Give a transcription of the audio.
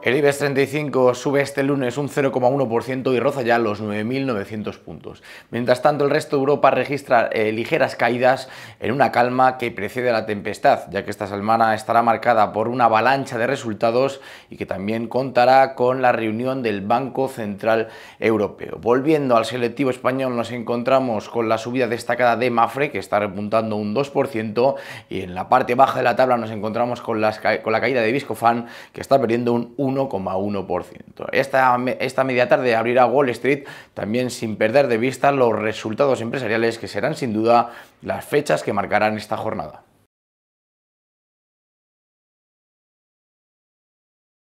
El IBEX 35 sube este lunes un 0,1% y roza ya los 9.900 puntos. Mientras tanto, el resto de Europa registra eh, ligeras caídas en una calma que precede a la tempestad, ya que esta semana estará marcada por una avalancha de resultados y que también contará con la reunión del Banco Central Europeo. Volviendo al selectivo español, nos encontramos con la subida destacada de Mafre, que está repuntando un 2%, y en la parte baja de la tabla nos encontramos con, con la caída de Viscofan, que está perdiendo un 1%. 1,1%. Esta, esta media tarde abrirá Wall Street también sin perder de vista los resultados empresariales que serán sin duda las fechas que marcarán esta jornada.